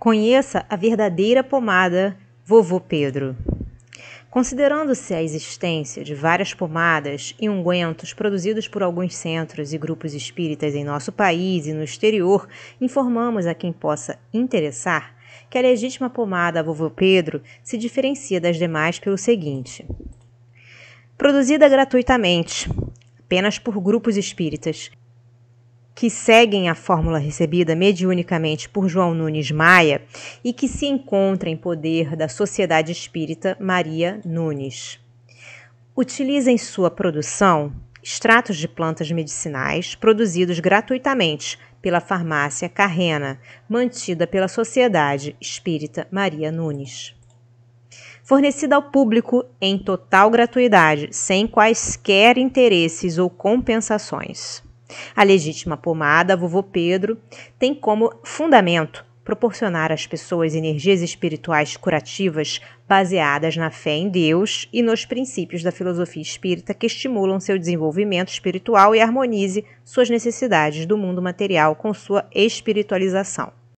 Conheça a verdadeira pomada Vovô Pedro. Considerando-se a existência de várias pomadas e ungüentos produzidos por alguns centros e grupos espíritas em nosso país e no exterior, informamos a quem possa interessar que a legítima pomada Vovô Pedro se diferencia das demais pelo seguinte: produzida gratuitamente, apenas por grupos espíritas, que seguem a fórmula recebida mediunicamente por João Nunes Maia e que se encontra em poder da Sociedade Espírita Maria Nunes. Utiliza em sua produção extratos de plantas medicinais produzidos gratuitamente pela farmácia Carrena, mantida pela Sociedade Espírita Maria Nunes. Fornecida ao público em total gratuidade, sem quaisquer interesses ou compensações. A legítima pomada, vovô Pedro, tem como fundamento proporcionar às pessoas energias espirituais curativas baseadas na fé em Deus e nos princípios da filosofia espírita que estimulam seu desenvolvimento espiritual e harmonize suas necessidades do mundo material com sua espiritualização.